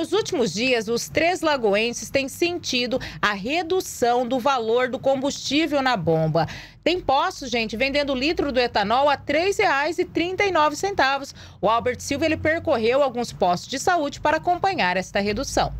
Nos últimos dias, os três lagoenses têm sentido a redução do valor do combustível na bomba. Tem postos, gente, vendendo litro do etanol a R$ 3,39. O Albert Silva ele percorreu alguns postos de saúde para acompanhar esta redução.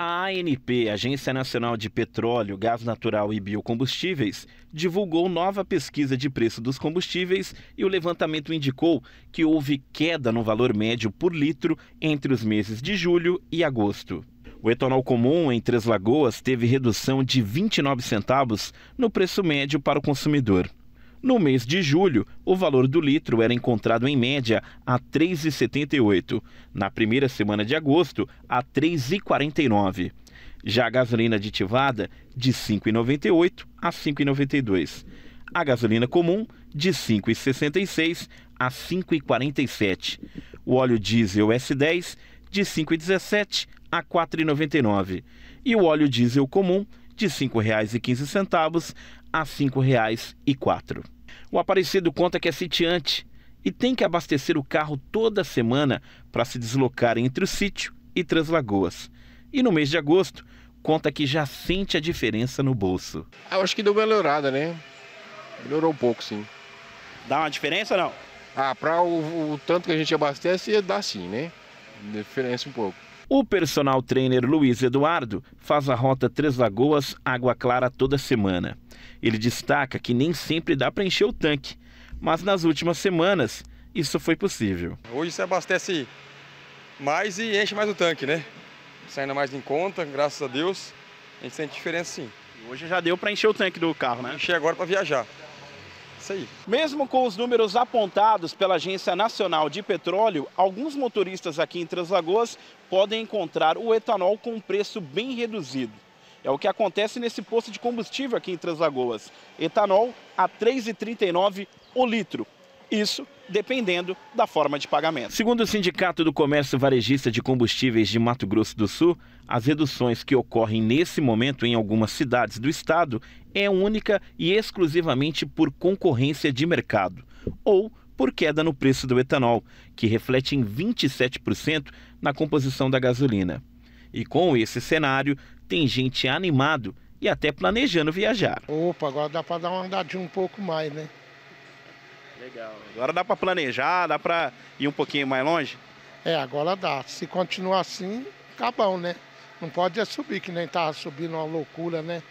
A ANP, Agência Nacional de Petróleo, Gás Natural e Biocombustíveis, divulgou nova pesquisa de preço dos combustíveis e o levantamento indicou que houve queda no valor médio por litro entre os meses de julho e agosto. O etanol comum em Três Lagoas teve redução de 29 centavos no preço médio para o consumidor. No mês de julho, o valor do litro era encontrado em média a 3,78, na primeira semana de agosto, a 3,49. Já a gasolina aditivada, de 5,98 a 5,92. A gasolina comum, de 5,66 a 5,47. O óleo diesel S10, de 5,17 a 4,99. E o óleo diesel comum, de R$ 5,15 a R$ 5,04. O Aparecido conta que é sitiante e tem que abastecer o carro toda semana para se deslocar entre o sítio e Translagoas. E no mês de agosto, conta que já sente a diferença no bolso. Eu acho que deu melhorada, né? Melhorou um pouco, sim. Dá uma diferença não? Ah, para o, o, tanto que a gente abastece, dá sim, né? Diferença um pouco. O personal trainer Luiz Eduardo faz a rota Três Lagoas Água Clara toda semana. Ele destaca que nem sempre dá para encher o tanque, mas nas últimas semanas isso foi possível. Hoje se abastece mais e enche mais o tanque, né? Saindo mais em conta, graças a Deus, a gente sente diferença sim. Hoje já deu para encher o tanque do carro, né? Encher agora para viajar isso aí. Mesmo com os números apontados pela Agência Nacional de Petróleo, alguns motoristas aqui em Translagoas podem encontrar o etanol com um preço bem reduzido. É o que acontece nesse posto de combustível aqui em Translagoas. Etanol a R$ 3,39 o litro. Isso dependendo da forma de pagamento. Segundo o Sindicato do Comércio Varejista de Combustíveis de Mato Grosso do Sul, as reduções que ocorrem nesse momento em algumas cidades do estado é única e exclusivamente por concorrência de mercado ou por queda no preço do etanol, que reflete em 27% na composição da gasolina. E com esse cenário, tem gente animado e até planejando viajar. Opa, agora dá para dar uma andadinha um pouco mais, né? Legal. Agora dá para planejar, dá para ir um pouquinho mais longe? É, agora dá. Se continuar assim, acabam, né? Não pode subir, que nem tava subindo uma loucura, né?